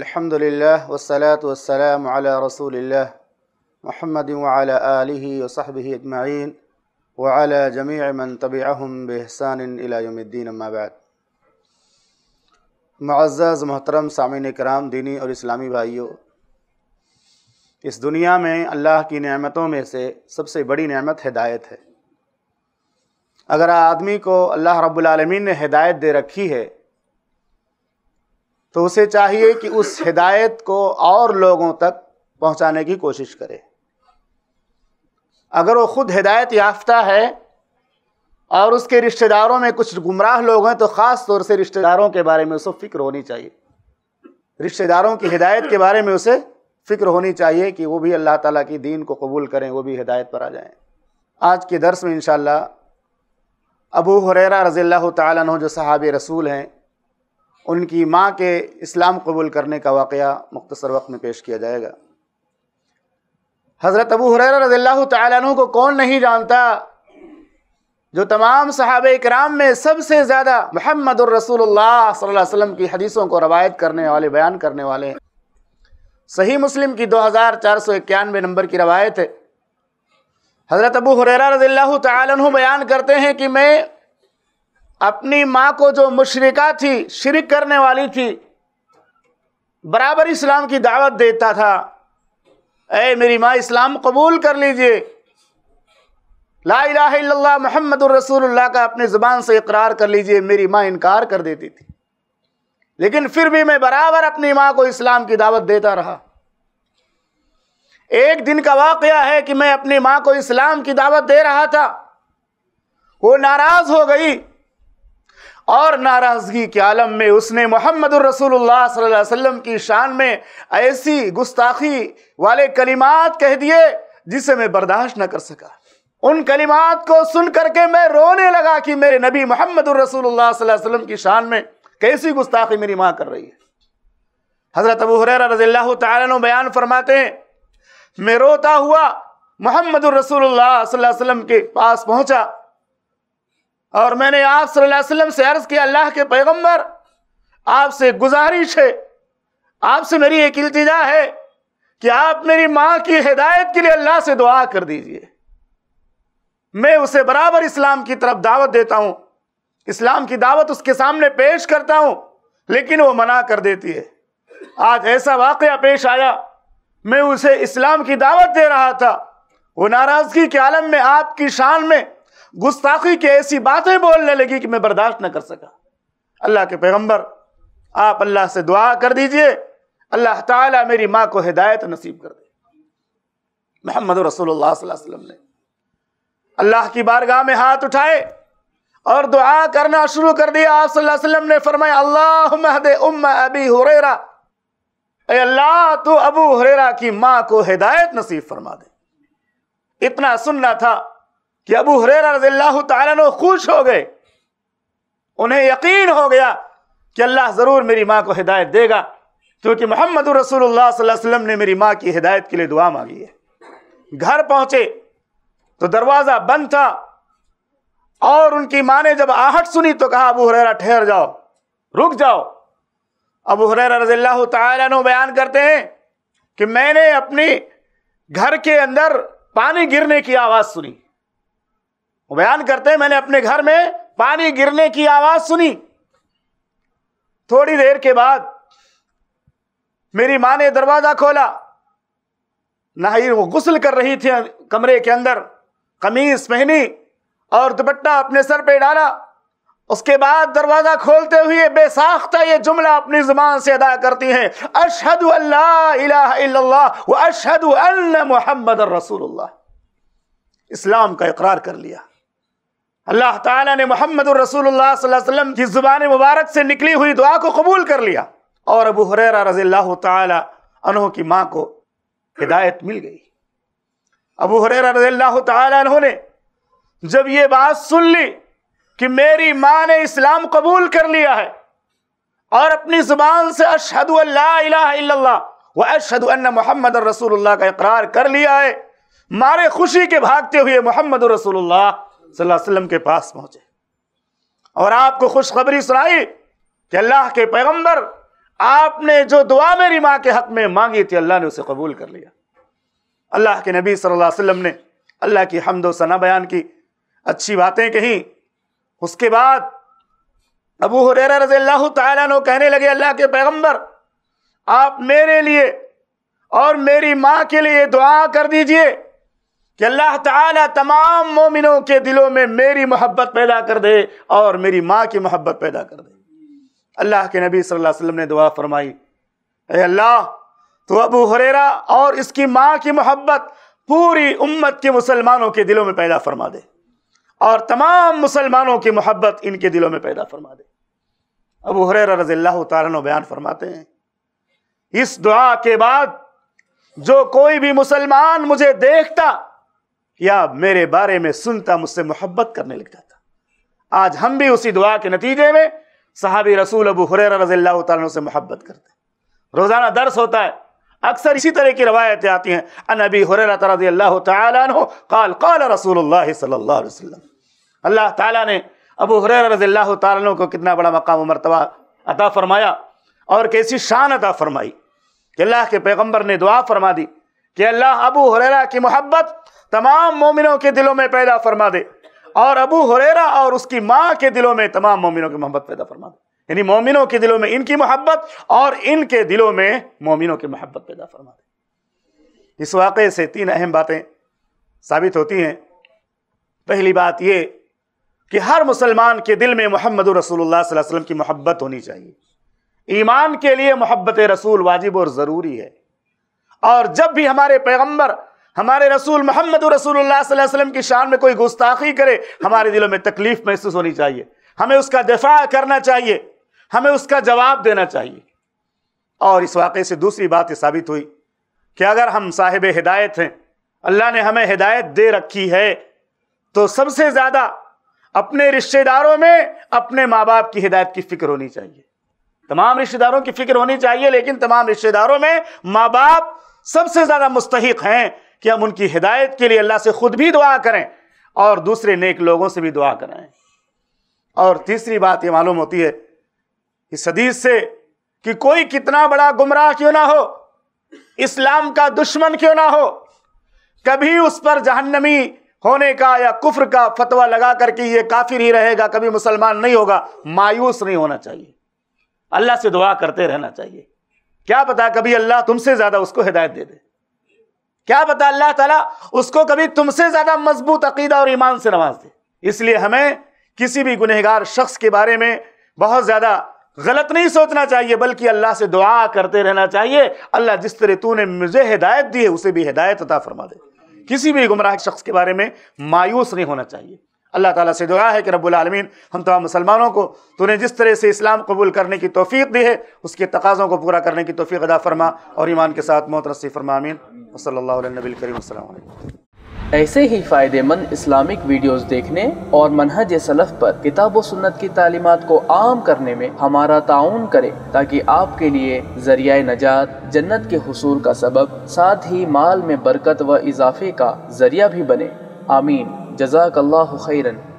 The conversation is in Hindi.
अल्हम्दुलिल्लाह वसलात वसलाम अला रसूलिल्लाह मोहम्मद वाला आलिहि वसहबिह अजमाइन वाला जमी मन तबियाहम बेहसान इलायमद्दीन अम्माबाद मज़्ज़ मोहतरम सामिन कराम दीनी और इस्लामी भाइयों इस दुनिया में अल्लाह की नेमतों में से सबसे बड़ी नेमत हिदायत है अगर आदमी को अल्लाह रब्बुल रबालमीन ने हिदायत दे रखी है तो उसे चाहिए कि उस हिदायत को और लोगों तक पहुंचाने की कोशिश करे अगर वो ख़ुद हिदायत याफ्ता है और उसके रिश्तेदारों में कुछ गुमराह लोग हैं तो ख़ास तौर से रिश्तेदारों के बारे में उसे फ़िक्र होनी चाहिए रिश्तेदारों की हिदायत के बारे में उसे फ़िक्र होनी चाहिए कि वो भी अल्लाह ताला की दीन को कबूल करें वो भी हिदायत पर आ जाएं आज के दर्स में इन अबू हुररा रज़ी अल्लाह जो सहाब रसूल हैं उनकी माँ के इस्लाम कबूल करने का वाक़ मुख्तसर वक्त में पेश किया जाएगा हज़रत अबू हुरर रज़ील तु को कौन नहीं जानता जो तमाम सहाब कराम में सबसे ज़्यादा महमद रसूलुल्लाह वसल्लम की हदीसों को रवायत करने वाले बयान करने वाले सही मुस्लिम की दो हज़ार चार सौ इक्यानवे नंबर की रवायत है हज़रत अबू हुर रज़ी तु बयान करते हैं कि मैं अपनी माँ को जो मुशरिका थी शिरक करने वाली थी बराबर इस्लाम की दावत देता था अय मेरी माँ इस्लाम कबूल कर लीजिए ला इलाहा मोहम्मद रसूलुल्लाह का अपनी ज़ुबान से इकरार कर लीजिए मेरी माँ इनकार कर देती थी लेकिन फिर भी मैं बराबर अपनी माँ को इस्लाम की दावत देता रहा एक दिन का वाकया है कि मैं अपनी माँ को इस्लाम की दावत दे रहा था वो नाराज़ हो गई और नाराज़गी के आलम में उसने मोहम्मद रसूलुल्लाह सल्लल्लाहु अलैहि वसल्लम की शान में ऐसी गुस्ताखी वाले कलिमात कह दिए जिसे मैं बर्दाश्त न कर सका उन कलिमात को सुन करके मैं रोने लगा कि मेरे नबी मोहम्मद रसूलुल्लाह सल्लल्लाहु अलैहि वसल्लम की शान में कैसी गुस्ताखी मेरी माँ कर रही है हज़रत अबू हुरैरा रज़ी तैन बयान फरमाते हैं मैं रोता हुआ मोहम्मद रसूलुल्लाह सल्लल्लाहु अलैहि वसल्लम के पास पहुँचा और मैंने आप सल्लल्लाहु अलैहि वसल्लम से अर्ज़ किया अल्लाह के पैगम्बर आपसे गुजारिश है आपसे मेरी एक इल्तिजा है कि आप मेरी माँ की हिदायत के लिए अल्लाह से दुआ कर दीजिए मैं उसे बराबर इस्लाम की तरफ दावत देता हूँ इस्लाम की दावत उसके सामने पेश करता हूँ लेकिन वो मना कर देती है आज ऐसा वाक़ पेश आया मैं उसे इस्लाम की दावत दे रहा था वो नाराज़गी के आलम में आपकी शान में गुस्ताखी के ऐसी बातें बोलने लगी कि मैं बर्दाश्त ना कर सका अल्लाह के पैगम्बर आप अल्लाह से दुआ कर दीजिए अल्लाह ताला मेरी माँ को हिदायत नसीब कर दे मोहम्मद रसोल्ला वसल्लम ने अल्लाह की बारगाह में हाथ उठाए और दुआ करना शुरू कर दिया आप वसल्लम ने फरमाया अल्लाह महदे उम्म अबी अल्लाह अबू हुरेरा की माँ को हिदायत नसीब फरमा दे इतना सुनना था कि अबू हरे रजील्ला खुश हो गए उन्हें यकीन हो गया कि अल्लाह ज़रूर मेरी माँ को हिदायत देगा क्योंकि मोहम्मद रसोल्लाम ने मेरी माँ की हिदायत के लिए दुआ मांगी है घर पहुँचे तो दरवाज़ा बंद था और उनकी माँ ने जब आहट सुनी तो कहा अबू हरेरा ठहर जाओ रुक जाओ अबू हरेरा रजील्ला तु बयान करते हैं कि मैंने अपने घर के अंदर पानी गिरने की आवाज़ सुनी वो बयान करते हैं मैंने अपने घर में पानी गिरने की आवाज सुनी थोड़ी देर के बाद मेरी माँ ने दरवाजा खोला नाहिर वो गुसल कर रही थी कमरे के अंदर कमीज पहनी और दुपट्टा अपने सर पे डाला उसके बाद दरवाजा खोलते हुए बेसाख्ता ये जुमला अपनी जुबान से अदा करती हैं अशहद अल्लाह व अशहद मोहम्मद रसूलुल्लाह इस्लाम का इकरार कर लिया अल्लाह ताला ने मोहम्मद रसूलुल्लाह वसल्लम की ज़ुबान मुबारक से निकली हुई दुआ को कबूल कर लिया और अबू हुररा रजील्ला तहों की माँ को हिदायत मिल गई अबू हुररा रजील्ला ने जब ये बात सुन ली कि मेरी माँ ने इस्लाम कबूल कर लिया है और अपनी ज़ुबान से अशहद व अशहद मोहम्मद रसूलुल्लाह का इकरार कर लिया है मारे खुशी के भागते हुए मोहम्मद रसूलुल्लाह वसल्लम के पास पहुंचे और आपको खुशखबरी सुनाई कि अल्लाह के पैगंबर आपने जो दुआ मेरी माँ के हक में मांगी थी अल्लाह ने उसे कबूल कर लिया अल्लाह के नबी सल्लल्लाहु अलैहि वसल्लम ने अल्लाह की हमदो सना बयान की अच्छी बातें कहीं उसके बाद अबू हुरैरा रजी अल्लाह तु कहने लगे अल्लाह के पैगंबर आप मेरे लिए और मेरी माँ के लिए दुआ कर दीजिए कि अल्लाह ताला तमाम मोमिनों के दिलों में मेरी मोहब्बत पैदा कर दे और मेरी माँ की मोहब्बत पैदा कर दे अल्लाह के नबी सल्लल्लाहु अलैहि वसल्लम ने दुआ फरमाई अरे अल्लाह तो अबू हुरेरा और इसकी माँ की मोहब्बत पूरी उम्मत के मुसलमानों के दिलों में पैदा फरमा दे और तमाम मुसलमानों की मोहब्बत इनके दिलों में पैदा फरमा दे अबू हुरेरा रजील्ला तारन बयान फरमाते हैं इस दुआ के बाद जो कोई भी मुसलमान मुझे देखता या मेरे बारे में सुनता मुझसे मोहब्बत करने लग जाता आज हम भी उसी दुआ के नतीजे में साहबी रसूल अबू हुर रजील्ला से मोहब्बत करते रोज़ाना दर्स होता है अक्सर इसी तरह की रवायतें आती हैं अन अबी हुरर रजी अल्लाह तल कल रसूल सल्ला अल्लाह ताला ने अबू हुर रजी तु को कितना बड़ा मकाम मरतबा अता फ़रमाया और कैसी शान अता फ़रमाई कि अल्लाह के पैगम्बर ने दुआ फरमा दी कि अल्लाह अबू हुररा की मोहब्बत तमाम मोमिनों के दिलों में पैदा फरमा दे और अबू हुरेरा और उसकी माँ के दिलों में तमाम मोमिनों की मोहब्बत पैदा फरमा दे यानी मोमिनों के दिलों में इनकी मोहब्बत और इनके दिलों में मोमिनों की मोहब्बत पैदा फरमा दे इस वाक़े से तीन अहम बातें साबित होती हैं पहली बात ये कि हर मुसलमान के दिल में मोहम्मद रसूलुल्लाह सल्लल्लाहु अलैहि वसल्लम की मोहब्बत होनी चाहिए ईमान के लिए मोहब्बत रसूल वाजिब और ज़रूरी है और जब भी हमारे पैगम्बर हमारे रसूल मोहम्मद रसूलुल्लाह की शान में कोई गुस्ताखी करे हमारे दिलों में तकलीफ महसूस होनी चाहिए हमें उसका दफा करना चाहिए हमें उसका जवाब देना चाहिए और इस वाक़े से दूसरी बात यह साबित हुई कि अगर हम साहिब हिदायत हैं अल्लाह ने हमें हिदायत दे रखी है तो सबसे ज़्यादा अपने रिश्तेदारों में अपने माँ बाप की हिदायत की फ़िक्र होनी चाहिए तमाम रिश्तेदारों की फ़िक्र होनी चाहिए लेकिन तमाम रिश्तेदारों में माँ बाप सबसे ज़्यादा मुस्तक हैं कि हम उनकी हिदायत के लिए अल्लाह से खुद भी दुआ करें और दूसरे नेक लोगों से भी दुआ कराएं और तीसरी बात ये मालूम होती है इस हदीस से कि कोई कितना बड़ा गुमराह क्यों ना हो इस्लाम का दुश्मन क्यों ना हो कभी उस पर जहन्नमी होने का या कुफ्र का फतवा लगा करके ये काफिर ही रहेगा कभी मुसलमान नहीं होगा मायूस नहीं होना चाहिए अल्लाह से दुआ करते रहना चाहिए क्या पता कभी अल्लाह तुमसे ज़्यादा उसको हिदायत दे दे क्या पता अल्लाह ताला उसको कभी तुमसे ज़्यादा मजबूत अकीदा और ईमान से नवाज दे इसलिए हमें किसी भी गुनहगार शख्स के बारे में बहुत ज़्यादा गलत नहीं सोचना चाहिए बल्कि अल्लाह से दुआ करते रहना चाहिए अल्लाह जिस तरह तू ने मुझे हिदायत दी है उसे भी हिदायत अता फरमा दे किसी भी गुमराह शख्स के बारे में मायूस नहीं होना चाहिए अल्लाह ताला से दुआ है कि रब्बुल आलमीन हम तमाम मुसलमानों को तूने जिस तरह से इस्लाम कबूल करने की तोफ़ी दी है उसके तकाज़ों को पूरा करने की तोफ़ी अदा फरमा और ईमान के साथ मोहत रसी फरमामीन वसलबी करीम ऐसे ही फ़ायदेमंद इस्लामिक वीडियोस देखने और मनहज सलफ़ पर किताब व सुन्नत की तालीमत को आम करने में हमारा ताउन करें ताकि आपके लिए जरिया नजात जन्नत के हसूल का सबब साथ ही माल में बरकत व इजाफे का जरिया भी बने आमीन جزاك الله خيرا